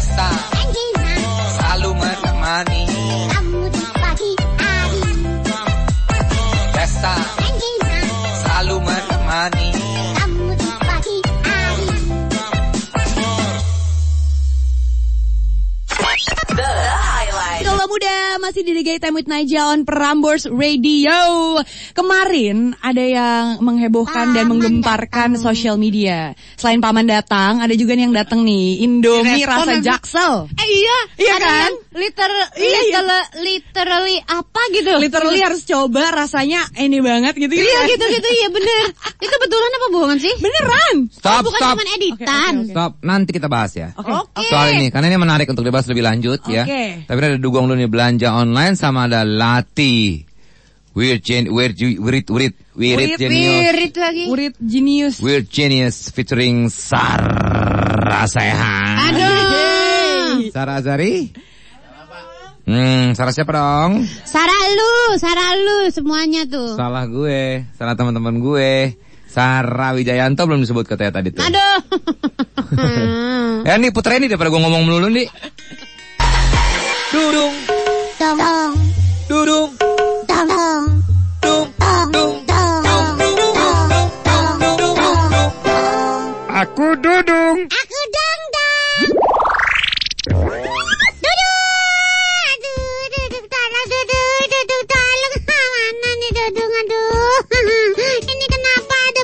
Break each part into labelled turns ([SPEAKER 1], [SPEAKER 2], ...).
[SPEAKER 1] festa.
[SPEAKER 2] masih di Liga Time with Naja on Perambors Radio. Kemarin ada yang menghebohkan paman dan menggemparkan datang. sosial media. Selain paman datang, ada juga yang datang nih Indomie rasa jaksel.
[SPEAKER 3] Eh iya, iya ada kan? Liter, iya, iya.
[SPEAKER 2] literally apa gitu? Literally harus coba rasanya ini banget gitu. Iya gitu gitu iya bener. Itu betulan
[SPEAKER 3] apa bohongan sih? Beneran. Stop, oh, bukan stop. Bukan editan. Okay, okay,
[SPEAKER 1] okay. Stop. Nanti kita bahas ya. Oke.
[SPEAKER 3] Okay. Okay. Soal ini
[SPEAKER 1] karena ini menarik untuk dibahas lebih lanjut okay. ya. Tapi ada dugong dulu nih belanja on online sama ada Lati. Weird gen weird weird weird weird genius. Weird lagi. Weird genius. Weird genius featuring Sarah Sehan. Aduh. Sarah Azari. Hmm, Sarah siapa dong?
[SPEAKER 3] Sarah lu, Sarah lu semuanya tuh.
[SPEAKER 1] Salah gue, salah teman-teman gue. Sarah Wijayanto belum disebut katanya tadi tuh. Aduh. eh nih putra ini daripada gue ngomong melulu nih.
[SPEAKER 3] Dudung. Aku dudung dudung, dong dong
[SPEAKER 4] Aku dudung. Aku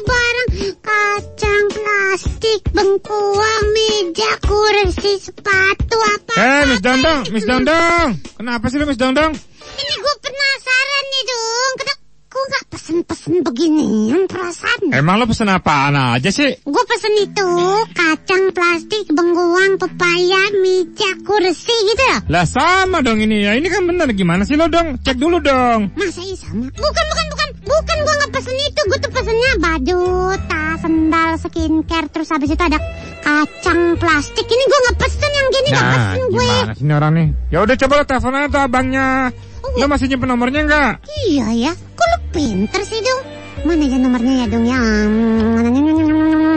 [SPEAKER 3] barang kacang plastik, bengkuang, meja, kursi, sepatu,
[SPEAKER 4] Dondong, Miss Dondong, Kenapa sih lu Miss Dondong?
[SPEAKER 3] Ini gue penasaran nih dong. Kenapa gue gak pesen-pesen beginian perasaan? Emang lo
[SPEAKER 4] pesen apaan aja sih?
[SPEAKER 3] Gue pesen itu kacang plastik, bengkuang, pepaya, mie, kursi gitu loh.
[SPEAKER 4] Lah sama dong ini ya. Ini kan bener. Gimana sih lo dong? Cek dulu dong.
[SPEAKER 3] Masa iya sama? Bukan, bukan, bukan. Bukan gue gak pesen itu, gue tuh pesennya baju, tas, sendal, skincare, terus habis itu ada kacang plastik. Ini gue gak pesen yang gini, nah, nah, pesen gue. Gimana
[SPEAKER 4] sih orang nih? Ya udah coba lo telepon aja tuh abangnya. Oh, lo masih nyimpen nomornya nggak? Iya ya, kok lo pinter sih dong. Mana aja nomornya ya dong ya?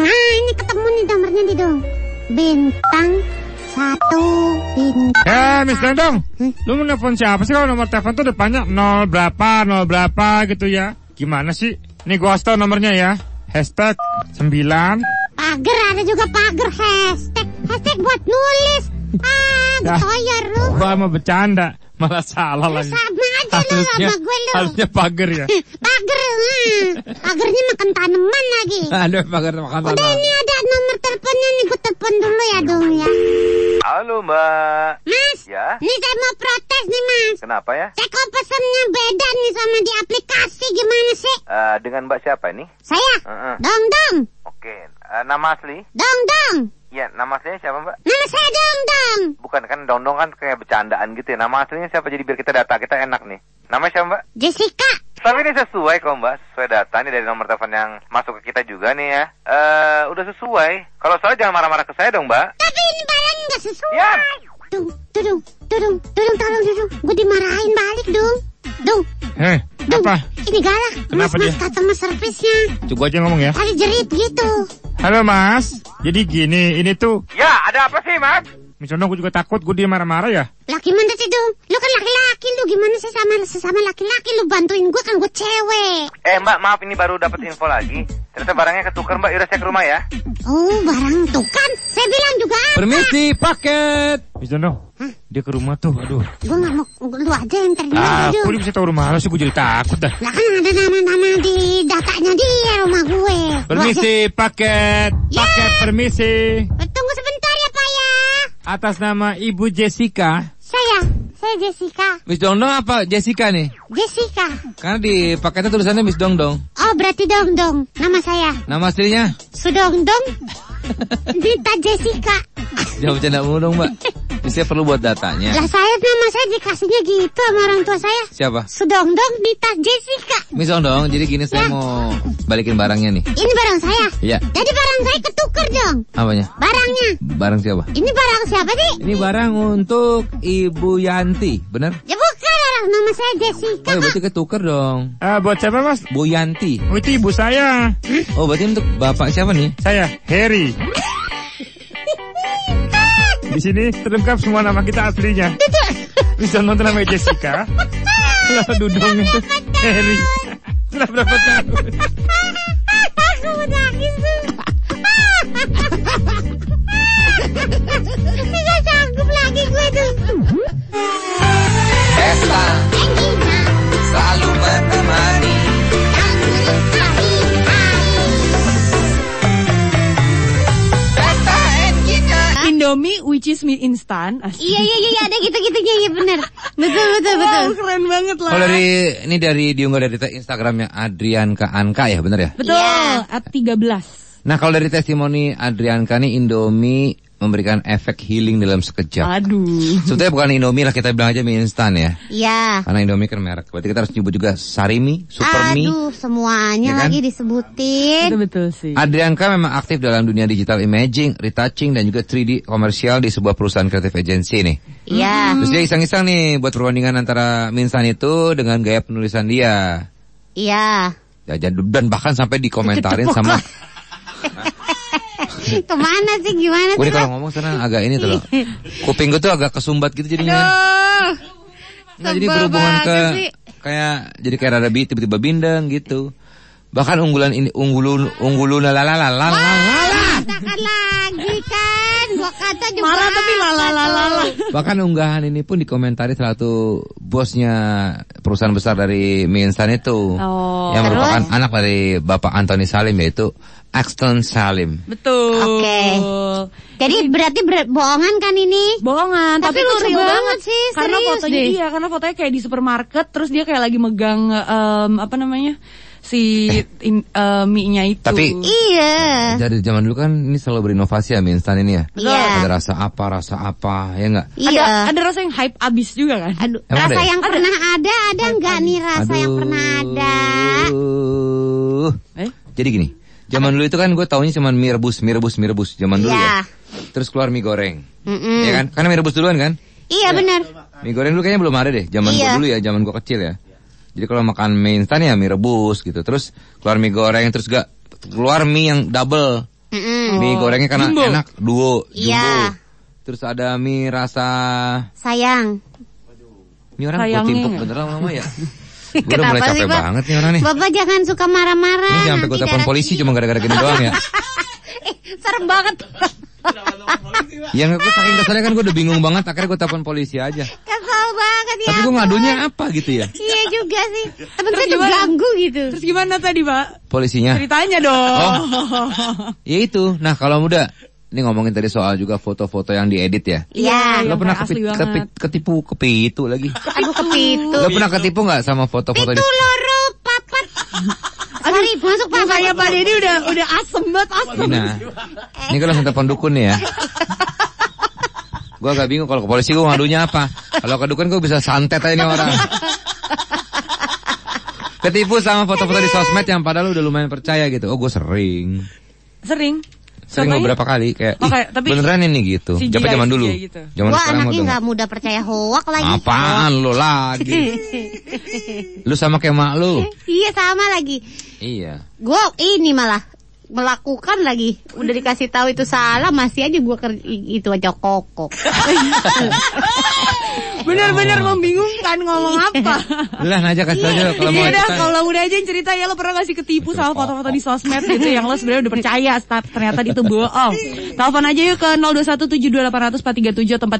[SPEAKER 3] Ah, ini ketemu nih nomornya di dong. Bintang
[SPEAKER 4] satu bintang. Eh, Miss Dendong, hmm? lu nelfon siapa sih kalau nomor telepon tuh depannya nol berapa, nol berapa gitu ya? Gimana sih? Nih gua tau nomornya ya. Hashtag 9 Pager ada juga pager hashtag Hashtag buat nulis Ah,
[SPEAKER 3] getoyer lu Gua
[SPEAKER 4] mau bercanda Malah salah lagi
[SPEAKER 3] Sama aja lu sama gue lu Harusnya pager ya Pager hmm. Pagernya makan tanaman lagi
[SPEAKER 1] Aduh
[SPEAKER 4] pager makan tanaman Udah ini
[SPEAKER 3] ada nomor teleponnya nih Gue telepon dulu ya dong ya
[SPEAKER 1] Halo, Mbak.
[SPEAKER 3] Mas, ya? ni saya mau protes nih, Mas. Kenapa ya? Saya kok pesennya beda nih sama di aplikasi, gimana sih?
[SPEAKER 1] Ah, uh, dengan Mbak siapa ini? Saya, uh ah, -uh. Ah. Dong Dong. Oke, okay. uh, nama asli? Dong Dong. Iya, nama aslinya siapa, Mbak? Nama saya Dongdong. Bukan kan Dongdong kan kayak bercandaan gitu ya. Nama aslinya siapa? Jadi biar kita data kita enak nih. Nama siapa, Mbak? Jessica. Tapi ini sesuai kok mbak, sesuai data nih dari nomor telepon yang masuk ke kita juga nih ya. Eh, udah sesuai. Kalau salah jangan marah-marah ke saya dong mbak. Tapi ini
[SPEAKER 3] barang nggak sesuai. Ya. Dung, dung, dung, dung, dung, tolong dung. Gue dimarahin balik dong. Dung.
[SPEAKER 4] Eh, Dung, apa?
[SPEAKER 3] Ini galak. Kenapa mas, dia? Mas, customer service-nya. Coba aja ngomong ya. Tadi jerit gitu.
[SPEAKER 4] Halo, Mas. Jadi gini, ini tuh... Ya, ada apa sih, Mas? Misalnya gue juga takut gue dia marah-marah ya.
[SPEAKER 3] Laki gimana sih, Dung? Lu kan laki-laki, lu gimana sih sama sesama laki-laki? Lu bantuin gue kan gue cewek. Eh, Mbak, maaf ini baru dapat
[SPEAKER 4] info lagi. Ternyata
[SPEAKER 3] barangnya ketukar, Mbak.
[SPEAKER 4] Yaudah saya ke rumah ya.
[SPEAKER 3] Oh, barang tukar? Saya bilang juga apa? Permisi,
[SPEAKER 4] paket. Misalnya, Hah? dia ke rumah tuh, aduh.
[SPEAKER 3] Gue gak mau, lu aja yang terima ah, dulu. bisa
[SPEAKER 4] tahu rumah lu sih, gue jadi takut dah.
[SPEAKER 3] Lah kan ada nama-nama di datanya dia rumah gue. Permisi, aja...
[SPEAKER 4] paket, ya. paket permisi. Eh, tunggu sebentar ya Pak ya. Atas nama Ibu Jessica.
[SPEAKER 3] Saya, saya Jessica.
[SPEAKER 4] Miss Dongdong apa Jessica nih?
[SPEAKER 3] Jessica.
[SPEAKER 1] Karena di paketnya tulisannya Miss Dongdong.
[SPEAKER 3] Oh berarti Dongdong, nama saya.
[SPEAKER 1] Nama aslinya?
[SPEAKER 3] Sudongdong. Dita Jessica.
[SPEAKER 1] Jawab canda mulu dong, Mbak. Saya perlu buat datanya. Lah
[SPEAKER 3] saya nama saya dikasihnya gitu sama orang tua saya. Siapa? Sudong dong Dita Jessica.
[SPEAKER 1] dong, jadi gini saya ya. mau balikin barangnya nih.
[SPEAKER 3] Ini barang saya. Iya. Jadi barang saya ketuker dong. Apanya? Barangnya. Barang siapa? Ini barang siapa sih? Ini barang
[SPEAKER 1] untuk Ibu Yanti, benar?
[SPEAKER 3] Ya bu nama saya Jessica.
[SPEAKER 1] Oh, berarti ketuker dong. Eh, uh, buat siapa, Mas? Bu Yanti. Oh, itu ibu saya. Oh, berarti
[SPEAKER 4] untuk bapak siapa nih? Saya, Harry. Di sini terlengkap semua nama kita aslinya. Bisa nonton nama Jessica. Lalu dudung itu Harry. Sudah berapa tahun?
[SPEAKER 2] which mie instan. Iya, iya iya iya ada gitu-gitunya iya benar. Betul betul wow, betul. keren banget lah. Kalau dari
[SPEAKER 1] ini dari diunggah dari Instagramnya Adrian Adrianka Anka ya benar ya?
[SPEAKER 2] Betul. Yeah. At
[SPEAKER 3] 13.
[SPEAKER 1] Nah kalau dari testimoni Adrianka nih Indomie memberikan efek healing dalam sekejap.
[SPEAKER 3] Aduh. Sebetulnya
[SPEAKER 1] bukan Indomie lah kita bilang aja mie instan ya. Iya. Karena Indomie kan merek. Berarti kita harus nyebut juga sarimi, Supermi. Aduh,
[SPEAKER 3] semuanya ya kan? lagi disebutin. Itu betul sih.
[SPEAKER 1] Adrianka memang aktif dalam dunia digital imaging, retouching dan juga 3D komersial di sebuah perusahaan kreatif agency nih.
[SPEAKER 3] Iya. Hmm. Terus dia iseng-iseng
[SPEAKER 1] nih buat perbandingan antara mie instan itu dengan gaya penulisan dia. Iya. Ya, dan bahkan sampai dikomentarin sama
[SPEAKER 3] Kemana sih gimana Gue kalau
[SPEAKER 1] ngomong sekarang agak ini tuh iya. Kuping gue tuh agak kesumbat gitu jadinya.
[SPEAKER 3] Aduh. Nah, jadi berhubungan ke
[SPEAKER 1] kayak jadi kayak rada tiba-tiba bindeng gitu. Bahkan unggulan ini unggulun unggulun la
[SPEAKER 3] Katakan lagi kan, gua kata juga. Marah tapi la
[SPEAKER 1] Bahkan unggahan ini pun dikomentari salah satu bosnya perusahaan besar dari itu,
[SPEAKER 3] oh. yang merupakan Terus?
[SPEAKER 1] anak dari Bapak Antoni Salim yaitu Axton Salim.
[SPEAKER 3] Betul. Oke. Okay. Jadi berarti ber bohongan kan
[SPEAKER 2] ini? Bohongan, tapi, tapi lucu banget, banget sih, karena fotonya deh. Iya, karena fotonya kayak di supermarket terus dia kayak lagi megang um, apa namanya? si eh. in, uh, mie-nya itu. Tapi iya.
[SPEAKER 1] Jadi zaman dulu kan ini selalu berinovasi ya mie instan ini ya. Iya. Ada rasa apa, rasa apa, ya enggak? Iya.
[SPEAKER 3] Ada, ada rasa yang hype abis juga kan? Aduh, Emang rasa ada? Ya? yang ada. pernah ada ada nggak enggak nih rasa Aduh. yang pernah ada?
[SPEAKER 1] Eh? Jadi gini, Zaman dulu itu kan gue taunya cuma mie rebus, mie rebus, mie rebus zaman dulu ya. ya. Terus keluar mie goreng. Mm -mm. Ya kan? Karena mie rebus duluan kan? Iya, yeah. benar. Mie goreng dulu kayaknya belum ada deh, zaman yeah. gue iya. dulu ya, zaman gue kecil ya. Jadi kalau makan mie instan ya mie rebus gitu. Terus keluar mie goreng, terus gak keluar mie yang double.
[SPEAKER 5] Mm -mm. Mie oh. gorengnya karena jumbo. enak,
[SPEAKER 1] duo, jumbo. Iya. Terus ada mie rasa
[SPEAKER 3] sayang.
[SPEAKER 1] Ini orang putih beneran lama ya?
[SPEAKER 3] Gue udah mulai capek sih, banget nih orang nih. Bapak jangan suka marah-marah. Ini jangan gue telepon polisi
[SPEAKER 1] cuma gara-gara gini doang ya.
[SPEAKER 3] eh, serem banget.
[SPEAKER 1] Yang aku saking kesalnya kan gue udah bingung banget akhirnya gue telepon polisi aja.
[SPEAKER 3] Kesel banget ya. Tapi gue ngadunya apa gitu ya? iya
[SPEAKER 2] juga sih. tapi saya Ganggu gitu. Terus gimana tadi, Pak?
[SPEAKER 1] Polisinya. Ceritanya dong.
[SPEAKER 3] Oh.
[SPEAKER 1] ya itu. Nah, kalau muda ini ngomongin tadi soal juga foto-foto yang diedit ya. Iya. Lo iya, pernah kepit, kepit, ketipu kepitu lagi?
[SPEAKER 3] Aku kepitu. Lo pernah
[SPEAKER 1] ketipu nggak sama foto-foto? Pitu
[SPEAKER 3] loro papat. Aduh, Sorry, masuk pak. Saya pak ini udah udah asem banget asem. Nah,
[SPEAKER 1] ini kalau langsung telepon dukun nih ya. gue agak bingung kalau ke polisi gue ngadunya apa. Kalau ke dukun gue bisa santet aja nih orang. Ketipu sama foto-foto di sosmed yang padahal udah lumayan percaya gitu. Oh, gue sering. Sering? sering Sampai beberapa kali kayak okay, tapi beneran ini gitu. Si Jaman zaman dulu. Gitu. Zaman sekarang anaknya nggak
[SPEAKER 3] mudah percaya hoak lagi. Apaan
[SPEAKER 1] lo lagi? lu sama kayak mak lu.
[SPEAKER 3] iya, sama lagi. Iya. Gua ini malah melakukan lagi udah dikasih tahu itu salah masih aja gue ker itu aja kokok
[SPEAKER 1] Bener-bener oh.
[SPEAKER 3] membingungkan ngomong iya. apa.
[SPEAKER 1] Lah ngajak kasih aja kalau mau. Udah iya, kalau
[SPEAKER 2] udah aja cerita ya lo pernah gak sih ketipu sama foto-foto di sosmed gitu yang lo sebenarnya udah percaya ternyata itu bohong. Telepon aja yuk ke 02172800437 tempat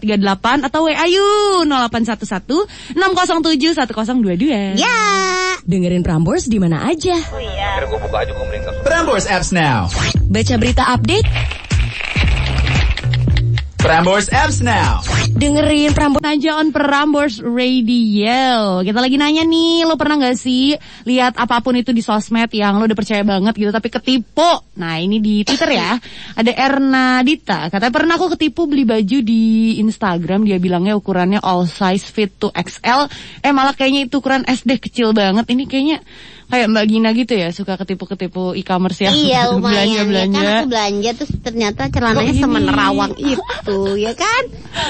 [SPEAKER 2] 38 atau WA yuk 0811 607 1022. Ya. Dengerin Prambors di mana aja. Oh
[SPEAKER 1] iya. Prambors apps now.
[SPEAKER 2] Baca berita update Prambors Apps now. Dengerin Prambors aja on Prambors Radio. Kita lagi nanya nih, lo pernah gak sih lihat apapun itu di sosmed yang lo udah percaya banget gitu tapi ketipu? Nah ini di Twitter ya. Ada Erna Dita, katanya pernah aku ketipu beli baju di Instagram. Dia bilangnya ukurannya all size fit to XL. Eh malah kayaknya itu ukuran SD kecil banget. Ini kayaknya kayak Mbak Gina gitu ya, suka ketipu-ketipu e-commerce ya. Iya, lumayan. Belanja-belanja. Ya kan aku
[SPEAKER 3] belanja terus ternyata celananya oh, semenerawang itu, ya kan?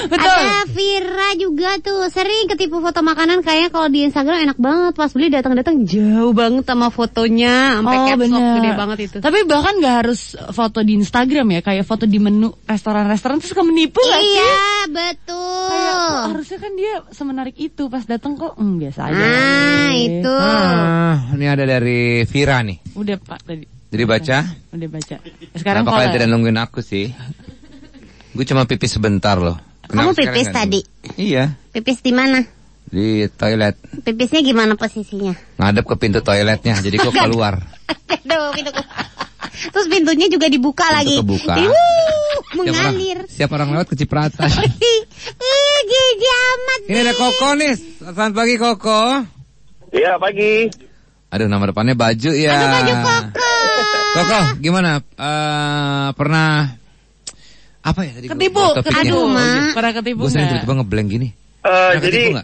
[SPEAKER 3] Betul. Ada Vira juga tuh, sering ketipu foto makanan kayaknya kalau di Instagram enak banget pas beli datang-datang jauh banget sama fotonya, sampai oh, caps lock gede banget itu. Tapi bahkan
[SPEAKER 2] nggak harus foto di Instagram ya, kayak foto di menu restoran-restoran terus kamu nipu iya, Iya, betul. Kayak, oh, harusnya kan dia semenarik itu pas datang kok hmm, biasa aja. Ah,
[SPEAKER 3] itu. Ah,
[SPEAKER 1] ini ini ada dari Vira nih.
[SPEAKER 3] Udah Pak tadi. Jadi baca? Udah baca. Sekarang Kenapa kalian tidak
[SPEAKER 1] nungguin aku sih? Gue cuma pipis sebentar loh. Kenapa Kamu pipis tadi? Iya.
[SPEAKER 3] Pipis di mana?
[SPEAKER 1] Di toilet.
[SPEAKER 3] Pipisnya gimana posisinya?
[SPEAKER 1] Ngadep ke pintu toiletnya, jadi gue keluar.
[SPEAKER 3] Aduh, pintu Terus pintunya juga dibuka Pintu lagi. Kebuka. Jadi, mengalir.
[SPEAKER 1] orang, siap orang lewat kecipratan.
[SPEAKER 4] Gigi amat. Ini ada Koko nih. Selamat pagi Koko. Iya, pagi.
[SPEAKER 1] Aduh nama depannya baju ya. Aduh baju koko. Koko gimana? Uh, pernah apa ya tadi? Oh, iya. Ketipu. Gua, topiknya. Aduh mak.
[SPEAKER 4] Pernah
[SPEAKER 5] ketipu Gue sering tiba-tiba ngeblank gini. Uh, jadi uh,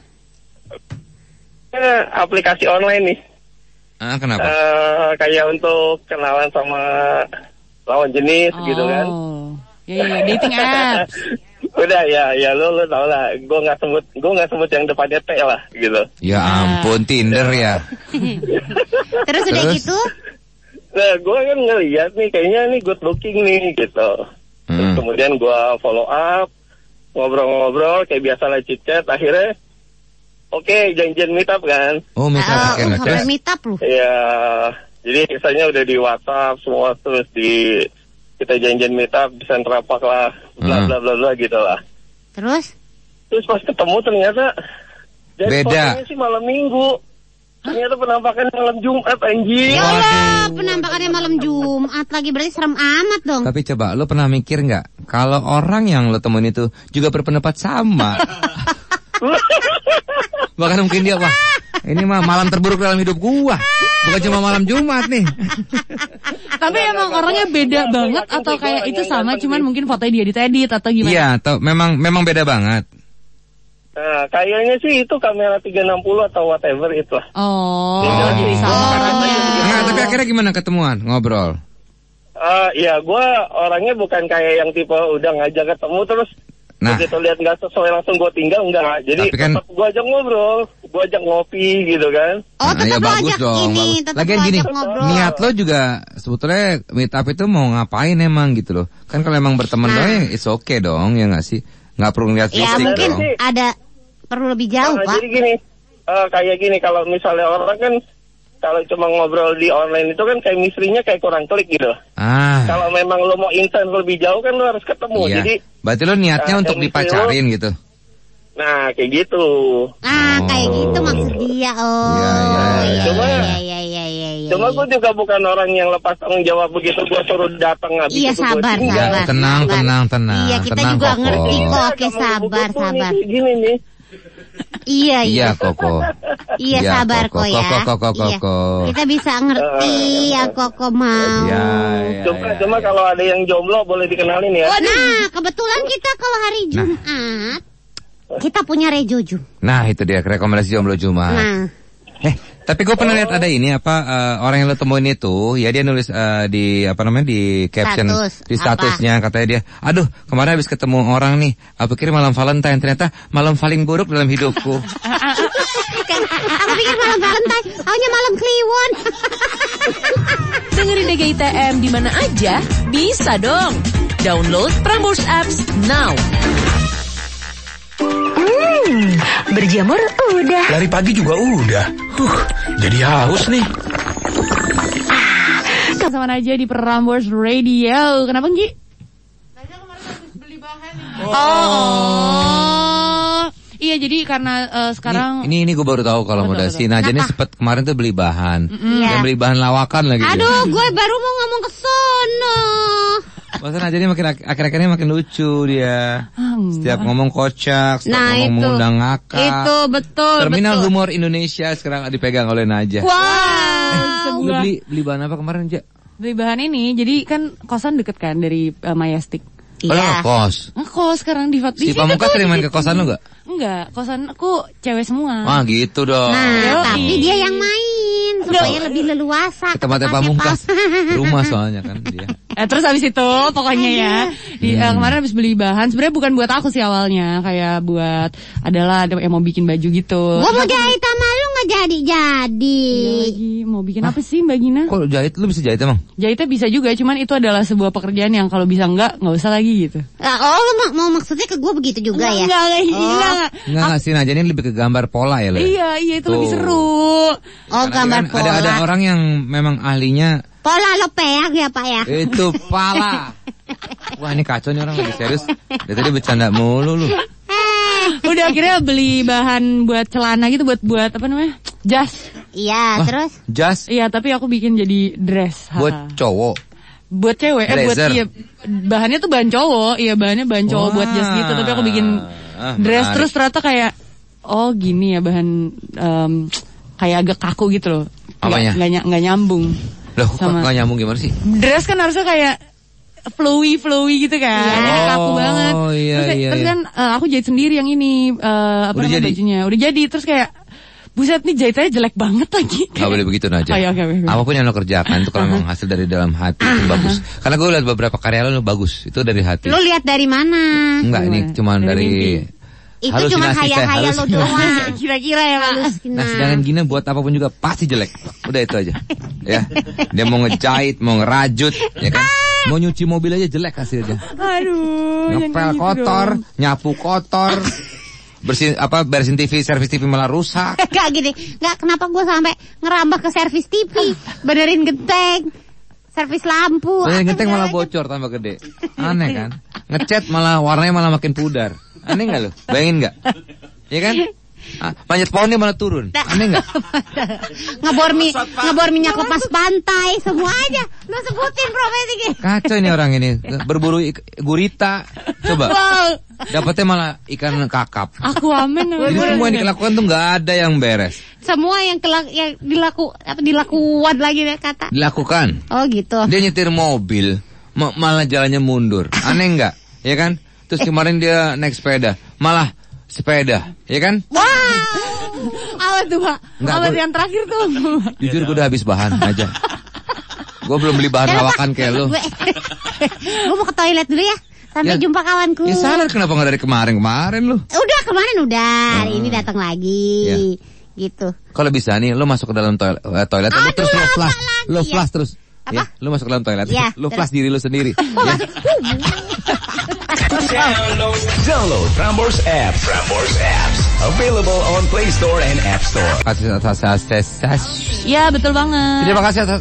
[SPEAKER 5] aplikasi online nih. Ah, kenapa? Uh, kayak untuk kenalan sama lawan jenis oh. gitu kan. Oh. Iya, yeah, yeah, dating apps. Udah ya, ya lu lu tau lah. Gue nggak sebut, gue nggak sebut yang depannya e T lah gitu.
[SPEAKER 1] Ya ampun Tinder
[SPEAKER 5] ya.
[SPEAKER 3] Terus, udah gitu?
[SPEAKER 5] Nah, gue kan ngeliat nih, kayaknya nih good looking nih gitu. Hmm. Terus kemudian gue follow up, ngobrol-ngobrol kayak biasa lah chit Akhirnya Oke, okay, janjian meet up kan? Oh, meet up. Ah, oh, meet up lu. Iya. Jadi misalnya udah di WhatsApp semua terus di kita janjian meet up di sentra park lah bla hmm. bla bla bla gitu lah terus terus pas ketemu ternyata jadi beda sih malam minggu Ternyata penampakan malam Jumat anjing. Ya Allah,
[SPEAKER 3] penampakannya malam Jumat lagi berarti serem amat dong.
[SPEAKER 1] Tapi coba lo pernah mikir nggak kalau orang yang lo temuin itu juga berpendapat sama? Bahkan mungkin dia wah ini mah malam terburuk dalam hidup gua. Bukan cuma malam Jumat nih.
[SPEAKER 3] Tapi emang orangnya
[SPEAKER 2] beda banget atau kayak itu sama cuman mungkin fotonya dia diedit atau gimana? Iya,
[SPEAKER 1] atau memang memang beda banget.
[SPEAKER 5] Nah, kayaknya sih itu kamera 360 atau whatever itu lah. Oh. Beda oh. oh.
[SPEAKER 1] Nah, tapi akhirnya gimana ketemuan? Ngobrol.
[SPEAKER 5] Uh, ah, ya gue orangnya bukan kayak yang tipe udah ngajak ketemu terus Nah, kita lihat nggak sesuai langsung gue tinggal enggak. Jadi tapi kan, gue ajak ngobrol, gue ajak ngopi gitu kan. Oh, nah, tetap ya lo bagus ajak dong, ini, tetap Lagian gini,
[SPEAKER 1] ngobrol. niat lo juga sebetulnya meet up itu mau ngapain emang gitu loh. Kan kalau emang berteman nah. doang, it's okay dong ya nggak sih? Nggak perlu ngeliat ya, fisik. Ya mungkin
[SPEAKER 5] ada perlu lebih jauh nah, pak. Jadi gini, uh, kayak gini kalau misalnya orang kan kalau cuma ngobrol di online itu kan kayak misterinya kayak kurang klik gitu.
[SPEAKER 1] Ah. Kalau
[SPEAKER 5] memang lo mau intens lebih jauh kan lo harus ketemu. Iya. Jadi berarti lo niatnya uh, untuk gitu. dipacarin gitu. Nah, kayak gitu. Ah, oh. kayak gitu maksud dia. Oh. Iya, iya, iya. iya, iya cuma iya, iya, iya Cuma gue juga bukan orang yang lepas tanggung jawab begitu gue suruh datang habis Iya, sabar, sabar. Tenang, tenang,
[SPEAKER 1] tenang. Iya, kita tenang,
[SPEAKER 3] juga kok. ngerti kok. Oke, sabar, sabar.
[SPEAKER 5] gini nih Iya, iya, iya. Koko. Iya, ya, sabar Koko,
[SPEAKER 1] kok ya. Koko, Koko, iya. Koko. Iya. Kita
[SPEAKER 3] bisa ngerti uh, ya Koko mau. Iya,
[SPEAKER 1] iya, cuma
[SPEAKER 5] iya, cuma iya. kalau ada yang jomblo boleh dikenalin ya. Oh, nah,
[SPEAKER 3] kebetulan kita kalau hari nah. Jumat nah. kita punya rejoju.
[SPEAKER 1] Nah, itu dia rekomendasi jomblo Jumat. Nah. Eh, tapi gue pernah lihat ada ini apa uh, orang yang lo temuin itu, ya dia nulis uh, di apa namanya di caption Status. di statusnya apa? katanya dia, aduh kemarin habis ketemu orang nih, aku pikir malam Valentine ternyata malam paling buruk dalam hidupku.
[SPEAKER 3] Kan, aku pikir malam Valentine, hanya malam Kliwon. Dengerin DGITM di mana aja,
[SPEAKER 2] bisa dong. Download Prambors Apps now.
[SPEAKER 1] Berjemur udah. Lari pagi juga udah. Huh,
[SPEAKER 4] jadi haus nih.
[SPEAKER 2] Ah, sama aja di Perambors Radio. Kenapa, Ngi? kemarin beli bahan. Oh. oh. Iya jadi karena uh, sekarang
[SPEAKER 1] ini ini, ini gue baru tahu kalau udah si Nah ini sempet kemarin tuh beli bahan mm -hmm. beli bahan lawakan lagi. Aduh, gue
[SPEAKER 3] baru mau ngomong ke sono.
[SPEAKER 1] Bosan aja dia makin akhir akhirnya makin lucu dia.
[SPEAKER 3] Ah, setiap
[SPEAKER 1] ngomong kocak, setiap nah, ngomong itu. mengundang ngakak. Itu betul. Terminal betul. humor Indonesia sekarang dipegang oleh Najah. Wow.
[SPEAKER 2] Eh, beli
[SPEAKER 1] beli bahan apa kemarin, aja?
[SPEAKER 2] Beli bahan ini. Jadi kan kosan deket kan dari uh, Oh Iya. kos. Kos sekarang di Fatih. Si Pamungkas sering main ke gitu. kosan lu nggak? Enggak, kosan aku cewek semua. Wah
[SPEAKER 1] gitu dong. Nah,
[SPEAKER 3] Yo, tapi dia
[SPEAKER 2] yang main ya lebih leluasa. Ke tempatnya pamungkas. Rumah soalnya kan dia. Eh, terus habis itu pokoknya ya. Iya. Di, uh, kemarin habis beli bahan sebenarnya bukan buat aku sih awalnya, kayak buat adalah yang mau bikin baju gitu. Gua mau
[SPEAKER 3] jahit kagak
[SPEAKER 2] jadi-jadi. Iya mau bikin Hah? apa sih Mbak Gina? Kalau jahit lu bisa jahit emang? Jahitnya bisa juga, cuman itu adalah sebuah pekerjaan yang kalau bisa enggak, nggak usah lagi gitu.
[SPEAKER 3] Nah, oh, lu mau, mau maksudnya ke gue begitu juga enggak, ya? Enggak, enggak, oh. enggak.
[SPEAKER 1] Enggak, sih, nah jadi lebih ke gambar pola ya, Le? Iya, iya itu Tuh. lebih
[SPEAKER 3] seru. Oh, Karena gambar pola. Ada, ada
[SPEAKER 1] orang yang memang ahlinya...
[SPEAKER 3] Pola lo peak ya, Pak ya? Itu pala.
[SPEAKER 1] Wah, ini kacau nih orang lagi serius. Dari tadi bercanda mulu lu.
[SPEAKER 2] udah akhirnya beli bahan buat celana gitu buat buat apa namanya? Jas. Iya, terus? Jas. Iya, tapi aku bikin jadi dress. Buat cowok. Buat cewek, eh, buat iya, bahannya tuh bahan cowok, iya bahannya bahan cowok Wah. buat jas gitu, tapi aku bikin
[SPEAKER 4] ah, dress menarik. terus
[SPEAKER 2] ternyata kayak oh gini ya bahan um, kayak agak kaku gitu loh. nggak nggak nyambung.
[SPEAKER 1] Loh, sama. kok gak nyambung gimana sih?
[SPEAKER 2] Dress kan harusnya kayak flowy flowy gitu kan yeah. Oh, kaku banget
[SPEAKER 1] iya, terus, iya, terus iya. kan
[SPEAKER 2] uh, aku jahit sendiri yang ini uh, apa namanya bajunya udah jadi terus kayak buset nih jahitannya jelek banget
[SPEAKER 1] lagi. Gak boleh begitu naja. Oh, iya, okay, okay. Apapun yang lo kerjakan itu kalau memang hasil dari dalam hati itu bagus. Karena gue lihat beberapa karya lo, lo bagus, itu dari hati. Lo
[SPEAKER 3] lihat dari mana?
[SPEAKER 1] Enggak, ini cuma dari,
[SPEAKER 3] dari itu cuma kaya-kaya lo doang. Kira-kira ya, Pak. Nah, sedangkan
[SPEAKER 1] gini buat apapun juga pasti jelek. Udah itu aja. ya. Dia mau ngejahit, mau ngerajut, ya kan? Ah, Mau nyuci mobil aja jelek hasilnya.
[SPEAKER 3] Aduh. Ngepel gitu kotor, dong.
[SPEAKER 1] nyapu kotor. bersin apa bersin TV servis TV malah rusak
[SPEAKER 3] eh, nggak gini nggak kenapa gue sampai ngerambah ke servis TV benerin genteng servis lampu benerin oh,
[SPEAKER 1] genteng malah bocor tambah gede aneh kan ngecat malah warnanya malah makin pudar aneh nggak lo bayangin nggak ya kan Panjat ah, pohonnya malah turun. Nah. Aneh nggak?
[SPEAKER 3] ngebor mi, ngebor minyak lepas pantai, semua aja. Lu sebutin profesi gitu.
[SPEAKER 1] Kacau ini orang ini, berburu gurita. Coba. Dapatnya malah ikan kakap.
[SPEAKER 3] Aku amin. Jadi semua yang
[SPEAKER 1] dilakukan tuh nggak ada yang beres.
[SPEAKER 3] Semua yang kelak yang dilaku apa dilakukan lagi ya kata.
[SPEAKER 1] Dilakukan.
[SPEAKER 3] Oh gitu. Dia
[SPEAKER 1] nyetir mobil, malah jalannya mundur. Aneh nggak? Ya kan? Terus kemarin dia naik sepeda, malah sepeda, ya kan?
[SPEAKER 3] Wah, apa tuh pak? Enggak, apa yang terakhir tuh?
[SPEAKER 1] Jujur gue udah habis bahan aja. gue belum beli bahan lawakan kayak lo. gue
[SPEAKER 3] mau ke toilet dulu ya. Sampai ya, jumpa kawanku. Ya salah
[SPEAKER 1] kenapa nggak dari kemarin kemarin
[SPEAKER 3] lo? Udah kemarin udah, hmm. ini datang lagi. Ya. Gitu.
[SPEAKER 1] Kalau bisa nih, lo masuk ke dalam eh, toilet, toilet Aduh, lu iya. terus lo flash, lo flash ya. terus. Apa? Ya, lu masuk ke dalam toilet, iya, ya, lu flash diri lo sendiri.
[SPEAKER 3] ya. Download.
[SPEAKER 1] Download Prambors app. Prambors apps. Available on Play Store and App Store. Terima kasih atas anestesi.
[SPEAKER 3] Ya betul banget. Terima kasih atas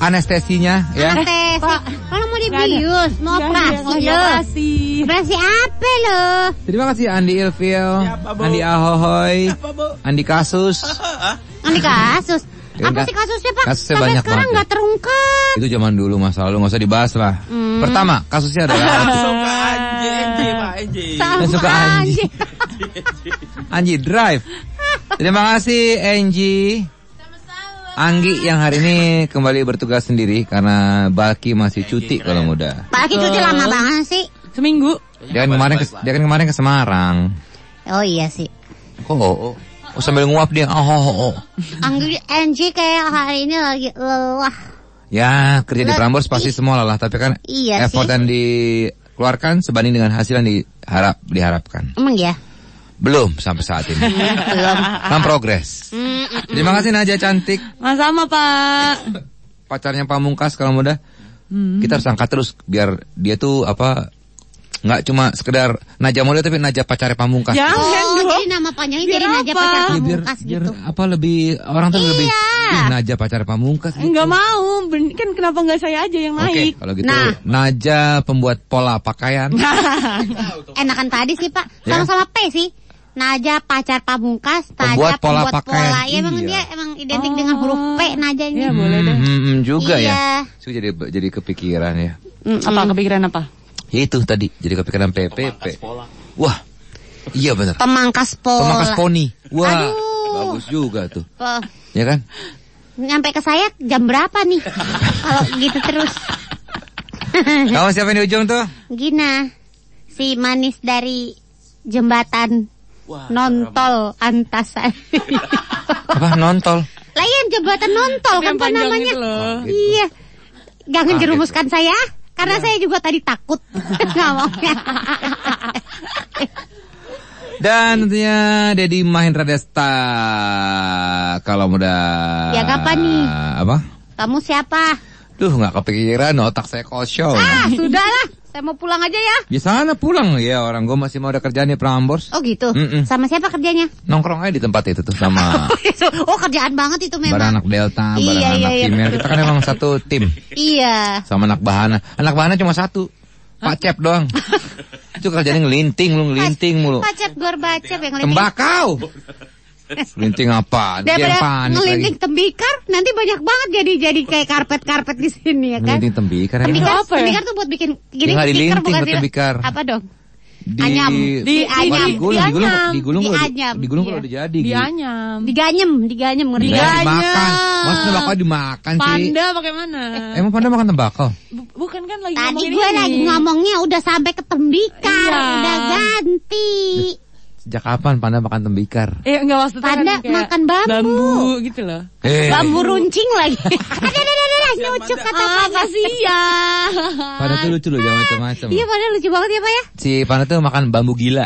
[SPEAKER 1] anestesinya. Ya.
[SPEAKER 3] Anestesi. Kalau, mau dibius, mau operasi Operasi apa lo? Terima kasih Andi Ilfil, Andi Ahohoy,
[SPEAKER 1] Andi Kasus.
[SPEAKER 3] Andi Kasus. Iya, apa sih kasusnya pak? Kasusnya Sampai banyak sekarang nggak
[SPEAKER 1] terungkap. Itu zaman dulu masa lalu nggak usah dibahas lah. Hmm. Pertama kasusnya adalah. Anji, Anji, Pak
[SPEAKER 5] Anji. Sama Anji.
[SPEAKER 1] Anji Drive. Terima kasih Anji. Anggi yang hari ini kembali bertugas sendiri karena Baki masih cuti kalau muda.
[SPEAKER 3] Baki cuti lama banget sih. Seminggu.
[SPEAKER 1] Dia kan kemarin ke, dia kan kemarin ke Semarang. Oh iya sih. Kok oh, oh. oh sambil nguap dia. Oh, oh, oh.
[SPEAKER 3] Anggi Angie kayak hari ini lagi lelah.
[SPEAKER 1] Ya, kerja di Prambors pasti semua lelah, tapi kan
[SPEAKER 3] iya effort
[SPEAKER 1] sih. yang di keluarkan sebanding dengan hasil yang diharap diharapkan. Emang ya? Belum sampai saat ini. Hmm, belum. Kan progres. Hmm, hmm, Terima kasih Naja cantik.
[SPEAKER 2] Sama-sama Pak.
[SPEAKER 1] Pacarnya Pamungkas kalau mudah. Hmm. Kita harus angkat terus biar dia tuh apa nggak cuma sekedar Naja Mulia tapi Naja Pacar Pamungkas. Ya, oh,
[SPEAKER 3] gitu. jadi nama panjangnya biar jadi Naja Pacar iya, Pamungkas ya, biar, gitu.
[SPEAKER 1] Biar apa lebih orang tuh iya. lebih Naja Pacar Pamungkas. Gitu.
[SPEAKER 3] Enggak mau, kan kenapa nggak saya aja yang naik? Okay, kalau
[SPEAKER 1] gitu nah. Naja pembuat pola pakaian. Nah.
[SPEAKER 3] Enakan tadi sih Pak, sama-sama ya. P sih. Naja pacar pamungkas, Naja pembuat pola pembuat pakaian. Pola. Ya, iya. iya. dia emang identik oh. dengan huruf P oh. Naja ini. Iya, boleh deh.
[SPEAKER 1] Hmm, hmm juga ya. iya. ya. Saya jadi jadi kepikiran ya.
[SPEAKER 2] Hmm, apa hmm. kepikiran apa?
[SPEAKER 1] Ya itu tadi. Jadi kepikiran P PPP. Wah. Iya benar. Pemangkas pola. Pemangkas poni. Wah. Aduh. Bagus juga tuh. Oh. Ya kan?
[SPEAKER 3] Nyampe ke saya jam berapa nih? Kalau gitu terus. Kamu siapa di ujung tuh? Gina. Si manis dari jembatan. Wah, nontol antasan.
[SPEAKER 1] Apa nontol?
[SPEAKER 3] Lain iya, jembatan nontol kan namanya. Itu Oh, gitu. Iya. Jangan ah, jerumuskan gitu. saya. Karena ya. saya juga tadi takut ngomongnya.
[SPEAKER 1] Dan tentunya Deddy Mahendra Desta Kalau udah Ya kapan nih? Apa?
[SPEAKER 3] Kamu siapa?
[SPEAKER 1] Duh nggak kepikiran otak saya kosong Ah
[SPEAKER 3] sudahlah saya mau pulang aja ya.
[SPEAKER 1] Di ya sana pulang ya orang gue masih mau ada kerjaan di Prambors.
[SPEAKER 3] Oh gitu. Mm -mm. Sama siapa kerjanya?
[SPEAKER 1] Nongkrong aja di tempat itu tuh sama.
[SPEAKER 3] Oh, oh kerjaan banget itu memang. Barang
[SPEAKER 1] anak Delta, iya, barang iya, anak iya, iya, Kimia. Kita kan emang satu tim.
[SPEAKER 3] Iya.
[SPEAKER 1] Sama anak Bahana. Anak Bahana cuma satu. Pak Cep doang. itu kerjanya ngelinting lu ngelinting mulu. Pak
[SPEAKER 3] Cep gue bacep yang ngelinting. Tembakau. Linting
[SPEAKER 1] apa? Daripada ngelinting
[SPEAKER 3] tembikar, nanti banyak banget jadi jadi kayak karpet-karpet di sini ya kan?
[SPEAKER 1] Linting tembikar. Ya. Tembikar, apa? tembikar
[SPEAKER 3] tuh buat bikin gini ya, stiker bukan tembikar. Apa dong?
[SPEAKER 1] di anyam di anyam digulung di gulung, di anyam digulung kalau iya. udah jadi di gitu.
[SPEAKER 3] anyam ganyem, diganyem Di makan, mas di
[SPEAKER 1] dimakan sih panda
[SPEAKER 3] bagaimana? eh,
[SPEAKER 1] emang panda makan tembakau
[SPEAKER 3] bukan kan lagi tadi gue lagi ngomongnya udah sampai ke tembikar iya. udah ganti
[SPEAKER 1] Sejak kapan Panda makan tembikar?
[SPEAKER 3] Eh enggak maksudnya kan Panda kan makan bambu. Bambu gitu loh. Hey. Eh. Bambu runcing lagi. Ada, ada, ada, ada. lucu kata ah, Panda sih ya. Panda
[SPEAKER 1] tuh lucu loh, jangan macam-macam. Iya
[SPEAKER 3] Panda lucu banget ya Pak ya.
[SPEAKER 1] Si Panda tuh makan bambu gila.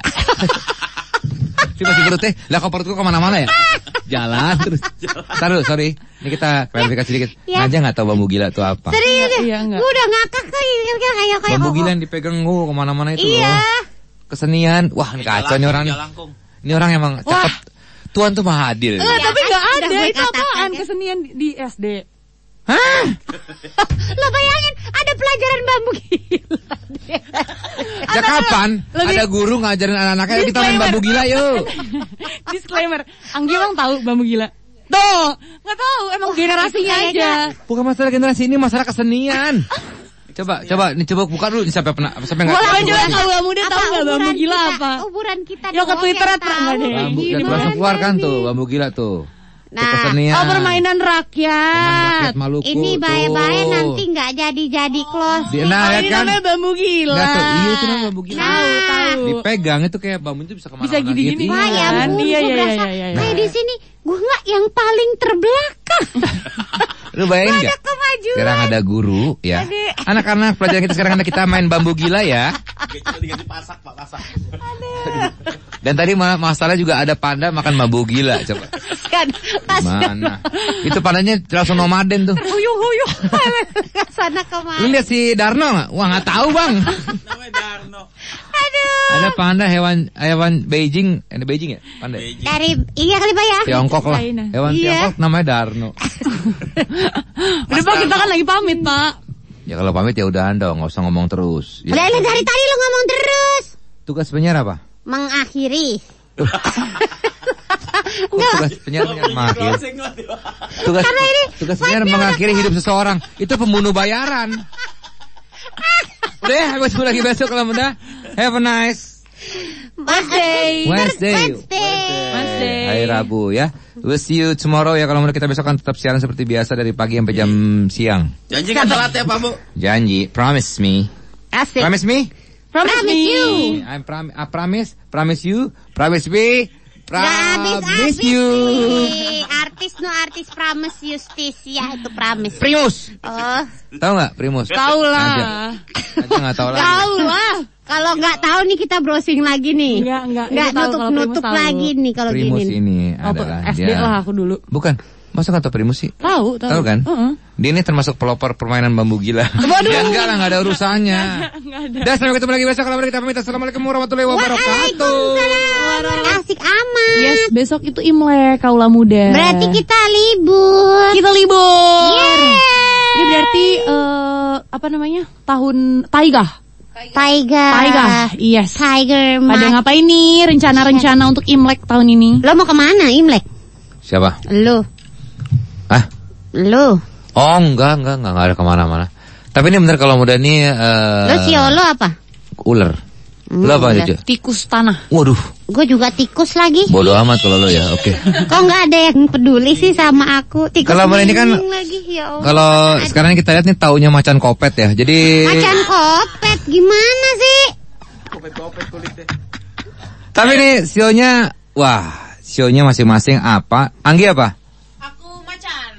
[SPEAKER 1] si masih teh lah kok perutku kemana-mana ya? Jalan terus. Taruh, sorry. Ini kita klarifikasi dikit. Ya. Naja nggak tahu bambu gila itu apa.
[SPEAKER 3] Serius, ya, iya, gue udah ngakak kayak. Bambu gila
[SPEAKER 1] yang dipegang gue oh, kemana-mana itu. Iya kesenian. Wah, ini kacau nih orang. Ini orang emang cakep. tuan tuh mah adil. ya, tapi
[SPEAKER 2] nggak ada itu apaan kesenian di SD. Hah? Lo bayangin ada pelajaran bambu gila.
[SPEAKER 1] Sejak ya kapan lebih... ada guru ngajarin anak-anaknya kita main bambu gila yuk.
[SPEAKER 2] Disclaimer, Anggi emang tahu bambu gila. Tuh, nggak
[SPEAKER 3] tahu, emang oh, generasinya iya, aja.
[SPEAKER 1] Iya. Bukan masalah generasi ini, masalah kesenian. Coba, ya. coba, nih coba buka dulu siapa pernah siapa nggak? Gua juga kalau kamu udah tahu enggak bambu gila kita,
[SPEAKER 3] apa? Ukuran kita Yo ke Twitter pernah enggak deh. Bambu ya, gila langsung keluar
[SPEAKER 1] kan tuh, bambu gila tuh.
[SPEAKER 3] Nah, oh permainan rakyat. rakyat Maluku, ini bae-bae nanti nggak jadi-jadi closing. Nah, ini ya kan? namanya bambu gila. Nah, tuh, iya
[SPEAKER 1] itu namanya bambu gila. Nah, tahu, tahu. Dipegang itu kayak bambu itu bisa kemana-mana. Bisa gini-gini. Gitu. Gini, ya, ya, ya, ya, ya,
[SPEAKER 3] iya, iya, iya, iya di sini gua nggak yang paling terbelakang.
[SPEAKER 1] Lu bayangin nggak? Sekarang ada guru ya. Anak-anak pelajaran kita sekarang ada kita main bambu gila ya.
[SPEAKER 3] pasak pak pasak.
[SPEAKER 1] Dan tadi masalah juga ada panda makan bambu gila coba.
[SPEAKER 3] Kan Mana?
[SPEAKER 1] Itu pandanya langsung nomaden tuh.
[SPEAKER 3] Huyuh huyuh. Sana kemana?
[SPEAKER 1] Lu lihat si Darno nggak? Wah nggak tahu bang. Ada ah. panda hewan hewan Beijing, ada Beijing ya? Panda. Beijing.
[SPEAKER 3] Dari iya kali Pak ya. Tiongkok lah. Hewan iya. Tiongkok
[SPEAKER 1] namanya Darno.
[SPEAKER 3] udah Pak kita kan lagi pamit Pak.
[SPEAKER 1] Ya kalau pamit ya udahan dong, nggak usah ngomong terus.
[SPEAKER 3] Ya. Udah dari tadi lu ngomong terus.
[SPEAKER 1] Tugas penyiar apa?
[SPEAKER 3] Mengakhiri.
[SPEAKER 1] Tugas penyiar mengakhiri. Tugas, tugas penyiar mengakhiri hidup seseorang itu pembunuh bayaran. Udah ya, gue sebut lagi besok kalau mudah. Have a nice
[SPEAKER 3] Wednesday. Wednesday. Wednesday. Hari
[SPEAKER 1] Rabu ya. We'll see you tomorrow ya kalau menurut kita besok kan tetap siaran seperti biasa dari pagi sampai jam siang. Janji kan telat ya Pak Bu? Janji. Promise me.
[SPEAKER 3] Asik. Promise me. Promise, promise me. you.
[SPEAKER 1] I'm prom I promise. Promise you. Promise me. Promise you.
[SPEAKER 3] Artis no artis Prames Justisia ya, itu Prames. Primus. Oh.
[SPEAKER 1] Tahu nggak Primus? Tahu lah. nggak tahu lah. Tahu
[SPEAKER 3] lah. Kalau nggak tahu nih kita browsing lagi nih. Nggak nggak Nggak nutup nutup lagi nih kalau gini. Primus ini oh, adalah SD lah aku dulu.
[SPEAKER 1] Bukan. Masa kata Primo sih?
[SPEAKER 3] Tahu, tahu. Tahu kan? Uh -uh.
[SPEAKER 1] Dia ini termasuk pelopor permainan bambu gila. Waduh. ya enggak lah, enggak ada urusannya. Enggak ada. Dan sampai ketemu lagi besok kalau kita pamit. Assalamualaikum warahmatullahi wabarakatuh. Asik amat. Yes, besok itu Imlek
[SPEAKER 2] Kaula Muda. Berarti
[SPEAKER 1] kita libur.
[SPEAKER 2] Kita libur. Yeay. Ini berarti uh, apa namanya? Tahun
[SPEAKER 3] taiga. Tiger. Tiger. Yes. Tiger. Pada ngapain nih rencana-rencana untuk Imlek tahun ini? Lo mau kemana Imlek? Siapa? Lo lu?
[SPEAKER 1] Oh enggak enggak enggak, enggak ada kemana-mana. Tapi ini bener kalau muda ini. Uh, eh, lo sio lo apa? Ular. Hmm, lo apa aja?
[SPEAKER 3] Tikus tanah. Waduh. Gue juga tikus lagi. Bodoh
[SPEAKER 1] amat kalau lo ya. Oke.
[SPEAKER 3] Okay. Kok nggak ada yang peduli sih sama aku? Tikus kalau ini kan. Lagi, ya Kalau
[SPEAKER 1] sekarang kita lihat nih taunya macan kopet ya. Jadi. Macan
[SPEAKER 3] kopet gimana sih? Kopet-kopet
[SPEAKER 1] kulitnya. Tapi nih sionya, wah, sionya masing-masing apa? Anggi apa?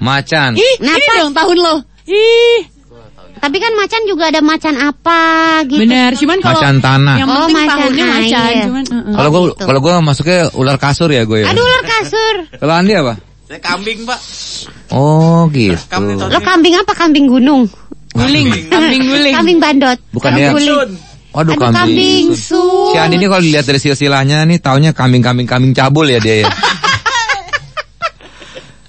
[SPEAKER 1] Macan. Ih,
[SPEAKER 3] Napa? ini dong tahun lo. Ih. Tapi kan macan juga ada macan apa gitu. Benar, cuman kalau macan tanah.
[SPEAKER 1] Yang oh, macan tahunnya macan, iya. oh, Kalau gua gitu. kalau gua masuknya ular kasur ya gue ya. Aduh,
[SPEAKER 3] ular kasur. kalau Andi apa? Saya kambing, Pak.
[SPEAKER 1] Oh, gitu. Kambing Lo
[SPEAKER 3] kambing apa? Kambing gunung. Guling, kambing guling. Kambing bandot. Bukan ya.
[SPEAKER 1] Waduh, Aduh, kambing.
[SPEAKER 3] kambing Si Andi ini
[SPEAKER 1] kalau dilihat dari silsilahnya nih taunya kambing-kambing kambing cabul ya dia ya.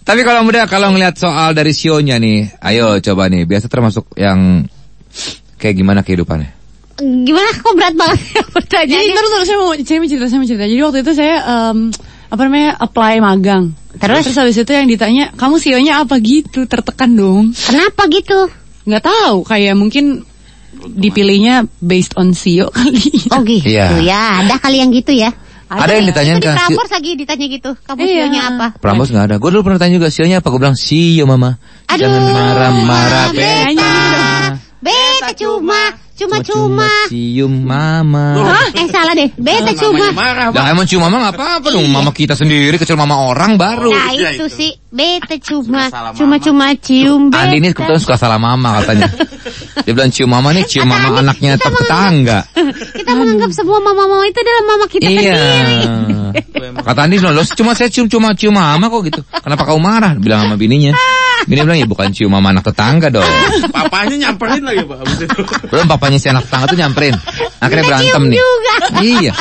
[SPEAKER 1] Tapi kalau muda kalau ngelihat soal dari sionya nih, ayo coba nih. Biasa termasuk yang kayak gimana kehidupannya?
[SPEAKER 2] Gimana? Kok berat banget ya pertanyaannya? Jadi terus saya mau saya mau cerita, saya mau cerita. Jadi waktu itu saya um, apa namanya apply magang. Terus? Terus habis itu yang ditanya, kamu sionya apa gitu? Tertekan dong. Kenapa gitu? Gak tahu. Kayak mungkin dipilihnya based on sio kali. Oh gitu iya. ya. Ada kali yang gitu ya. Ada, ada yang ditanyain
[SPEAKER 1] kan. Prambors
[SPEAKER 3] lagi ditanya gitu. Kamu iya. sionya apa?
[SPEAKER 1] Prambors nggak ada. Gue dulu pernah tanya juga sionya apa. Gue bilang sio mama. Aduh, Jangan marah-marah
[SPEAKER 3] Beta, beta cuma Cuma-cuma. Oh,
[SPEAKER 1] cium mama. Hah?
[SPEAKER 3] Eh salah deh. Beta nah, cuma. Marah, Dah emang cium mama nggak apa-apa dong. Mama kita
[SPEAKER 1] sendiri kecil mama orang baru. Nah iya, itu,
[SPEAKER 3] itu. sih. Beta cuma. Cuma-cuma cium beta. Andi ini kebetulan
[SPEAKER 1] suka salah mama katanya. Dia bilang cium mama nih, cium mama mama anaknya kita tetangga.
[SPEAKER 3] Kita menganggap semua mama-mama itu adalah mama kita iya. sendiri.
[SPEAKER 1] Kata Andi loh, cuma saya cium cuma cium mama kok gitu. Kenapa kau marah? Bilang sama bininya. Bini bilang ya bukan cium mama anak tetangga dong.
[SPEAKER 5] Papanya nyamperin lagi pak.
[SPEAKER 1] Belum papa bapaknya si anak tangga tuh nyamperin. Akhirnya berantem nih. Juga. Iya.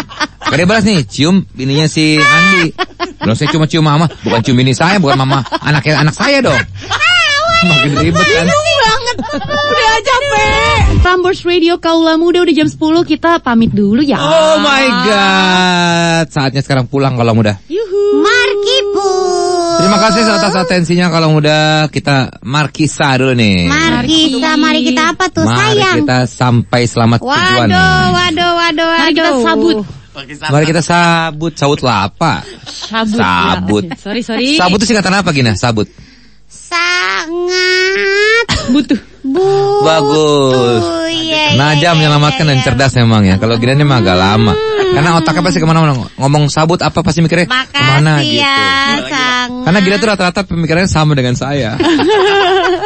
[SPEAKER 1] Akhirnya balas nih, cium bininya si Andi. Belum saya cuma cium mama, bukan cium bini saya, bukan mama anaknya anak saya dong. Makin ribet kan. Udah Udah capek.
[SPEAKER 2] Prambors Radio Kaula Muda udah jam 10 kita pamit dulu ya. Oh my
[SPEAKER 1] god. Saatnya sekarang pulang kalau muda. Yuhu. Terima kasih atas atensinya kalau udah kita Markisa dulu nih.
[SPEAKER 3] Markisa, mari kita apa tuh mari sayang?
[SPEAKER 1] Mari kita sampai selamat waduh, tujuan.
[SPEAKER 3] Waduh, waduh, waduh, Mari kita sabut. Mari kita
[SPEAKER 1] sabut, sabut apa?
[SPEAKER 3] Sabut. Iya. Sabut. Ya, Sorry, sorry. Sabut itu singkatan
[SPEAKER 1] apa Gina? Sabut.
[SPEAKER 3] Sangat butuh. Bu.
[SPEAKER 1] Bagus.
[SPEAKER 3] Iya, ya, nah,
[SPEAKER 1] jam yang lama kan dan iya. cerdas memang ya. Kalau gini memang agak lama. Hmm. Karena otaknya pasti kemana-mana ngomong sabut apa pasti mikirnya Makasih kemana ya,
[SPEAKER 3] gitu.
[SPEAKER 1] Karena gila tuh rata-rata pemikirannya sama dengan saya.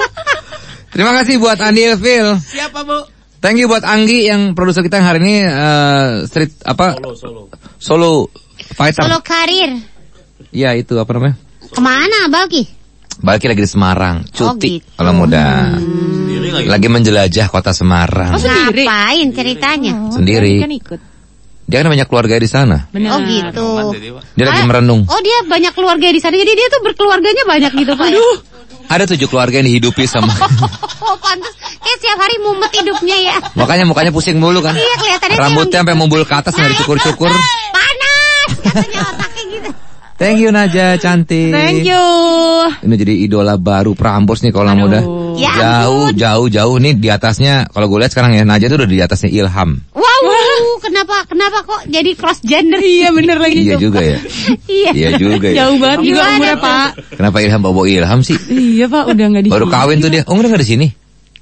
[SPEAKER 1] Terima kasih buat Andi Elfil. Siapa bu? Thank you buat Anggi yang produser kita yang hari ini uh, street apa? Solo solo. Solo fighter. Solo karir. Ya itu apa namanya?
[SPEAKER 3] Kemana Balki?
[SPEAKER 1] Balik lagi di Semarang, cuti oh, gitu. kalau muda. Hmm lagi. lagi menjelajah kota Semarang. Oh,
[SPEAKER 3] sendiri? Ngapain ceritanya? Oh, sendiri. Kan ikut.
[SPEAKER 1] Dia kan banyak keluarga di sana.
[SPEAKER 3] Benar. Oh gitu. Dia lagi merenung. Oh dia banyak keluarga di sana. Jadi dia tuh berkeluarganya banyak gitu Pak. Ya? Aduh.
[SPEAKER 1] Ada tujuh keluarga yang dihidupi sama.
[SPEAKER 3] Oh, pantas. Kayak setiap hari mumet hidupnya ya.
[SPEAKER 1] Makanya mukanya pusing mulu kan. Iya kelihatannya. Rambutnya sampai mumbul ke atas nggak dicukur-cukur.
[SPEAKER 3] Panas.
[SPEAKER 1] Katanya otaknya gitu. Thank you Naja, cantik. Thank you. Ini jadi idola baru Prambors nih kalau muda. Ya, jauh, jauh, jauh nih di atasnya. Kalau gue lihat sekarang ya Naja tuh udah di atasnya Ilham.
[SPEAKER 3] Wow, wow. kenapa kenapa kok jadi cross gender? Iya bener lagi. iya juga ya. iya. iya juga. Ya. Jauh banget juga umurnya Pak.
[SPEAKER 1] Kenapa Ilham bawa Ilham sih?
[SPEAKER 2] iya Pak, udah nggak di. Baru
[SPEAKER 1] kawin tuh dia. Oh, udah nggak di sini.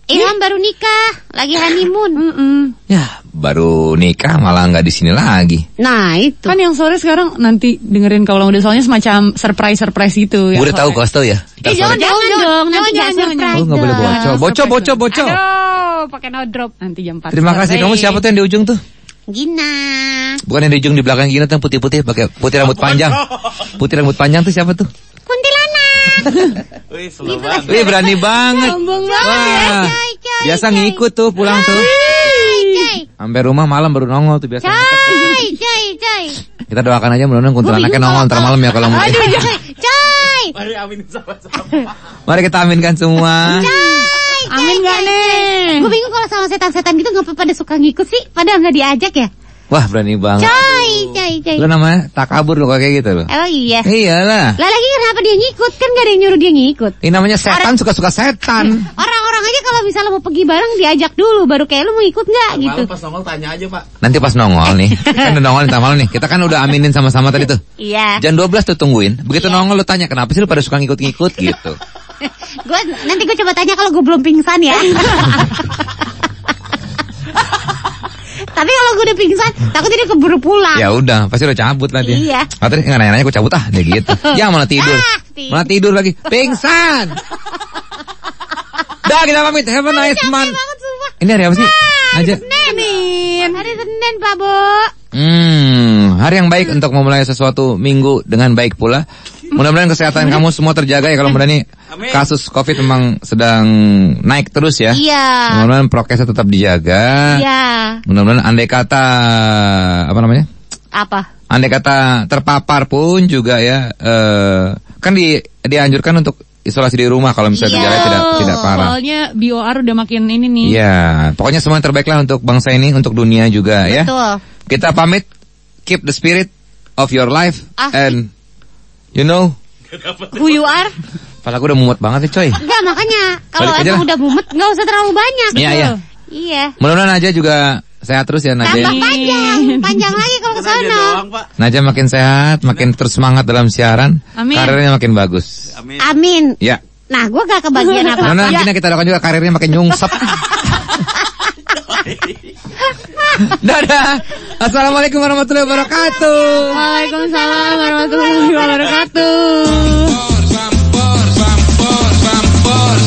[SPEAKER 2] Ilham iya. baru nikah, lagi honeymoon. Mm -mm. Ya,
[SPEAKER 1] baru nikah malah nggak di sini lagi.
[SPEAKER 2] Nah itu. Kan yang sore sekarang nanti dengerin kalau udah soalnya semacam surprise surprise gitu. Ya, udah tahu
[SPEAKER 1] kosto ya. Eh,
[SPEAKER 2] jangan, jangan, jangan dong, jangan, jangan jangan, Oh nggak boleh bocor, bocor, bocor, bocor. pakai no drop nanti jam empat. Terima
[SPEAKER 1] kasih kamu siapa tuh yang di ujung tuh? Gina. Bukan yang di ujung di belakang Gina tuh putih-putih pakai putih rambut panjang. Putih rambut panjang tuh siapa tuh?
[SPEAKER 3] Wih, banget. Wih, berani banget. banget.
[SPEAKER 1] biasa ngikut tuh pulang tuh. hampir Sampai rumah malam baru nongol tuh biasa.
[SPEAKER 3] Cai, cai, cai.
[SPEAKER 1] Kita doakan aja mudah-mudahan kuntilanaknya nongol ntar malam ya kalau mau. Aduh,
[SPEAKER 3] coy. Mari amin sama-sama.
[SPEAKER 1] Mari kita aminkan semua.
[SPEAKER 3] Coy. Amin gak nih? Gue bingung kalau sama setan-setan gitu ngapa pada suka ngikut sih? Padahal nggak diajak ya?
[SPEAKER 1] Wah berani banget. Coy, coy, coy. Lu namanya takabur lu kayak gitu lo.
[SPEAKER 3] Oh iya. Iyalah. Lah lagi kenapa dia ngikut? Kan gak ada yang nyuruh dia ngikut.
[SPEAKER 1] Ini namanya setan suka-suka setan.
[SPEAKER 3] Orang-orang aja kalau misalnya mau pergi bareng diajak dulu baru kayak lu mau ikut
[SPEAKER 5] nggak gitu. Pas nongol tanya aja, Pak.
[SPEAKER 1] Nanti pas nongol nih. kan udah nongol nih, nih. Kita kan udah aminin sama-sama tadi tuh. Iya. Jam 12 tuh tungguin. Begitu iya. nongol lu tanya kenapa sih lo pada suka ngikut-ngikut gitu.
[SPEAKER 3] gue nanti gue coba tanya kalau gue belum pingsan ya. Tapi kalau gue udah pingsan, takut dia keburu pulang. Ya
[SPEAKER 1] udah, pasti udah cabut lah dia. Iya. Nah, tadi nggak nanya-nanya gue cabut ah, dia gitu. ya malah tidur. Ah, malah tidur lagi. Pingsan. Dah kita pamit. Have a nice month. Ini hari apa sih? Ah, hari Aja.
[SPEAKER 3] Senin. Hari Senin, Pak Bu.
[SPEAKER 1] Hmm, hari yang baik untuk memulai sesuatu minggu dengan baik pula. Mudah-mudahan kesehatan kamu semua terjaga ya kalau berani. Amin. Kasus Covid memang sedang naik terus ya. Iya. Mudah-mudahan prokesnya tetap dijaga. Iya. Mudah-mudahan andai kata apa namanya? Apa? Andai kata terpapar pun juga ya eh kan di dianjurkan untuk isolasi di rumah kalau misalnya iya. gejala tidak tidak parah.
[SPEAKER 2] Soalnya BOR udah makin ini nih. Iya,
[SPEAKER 1] pokoknya semua yang terbaiklah untuk bangsa ini, untuk dunia juga Betul. ya. Betul. Kita pamit, keep the spirit of your life ah. and You know who you are? Kepala gue udah mumet banget nih coy. Enggak
[SPEAKER 3] makanya kalau emang udah mumet nggak usah terlalu banyak. Iya iya. Iya.
[SPEAKER 1] Menurut aja juga sehat terus ya Naja. Tambah
[SPEAKER 3] panjang, panjang lagi kalau ke sana.
[SPEAKER 1] Naja makin sehat, makin terus semangat dalam siaran. Amin. Karirnya makin bagus.
[SPEAKER 3] Amin. Amin. Ya. Nah,
[SPEAKER 1] gue gak kebagian apa-apa. Nah, nah, ya. kita doakan juga karirnya makin nyungsep. Dadah. Assalamualaikum warahmatullahi wabarakatuh. Waalaikumsalam
[SPEAKER 4] warahmatullahi wabarakatuh. Sampor, sampor, sampor, sampor.